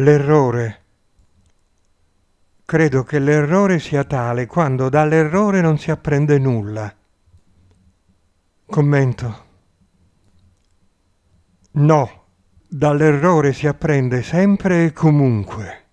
L'errore. Credo che l'errore sia tale quando dall'errore non si apprende nulla. Commento. No, dall'errore si apprende sempre e comunque.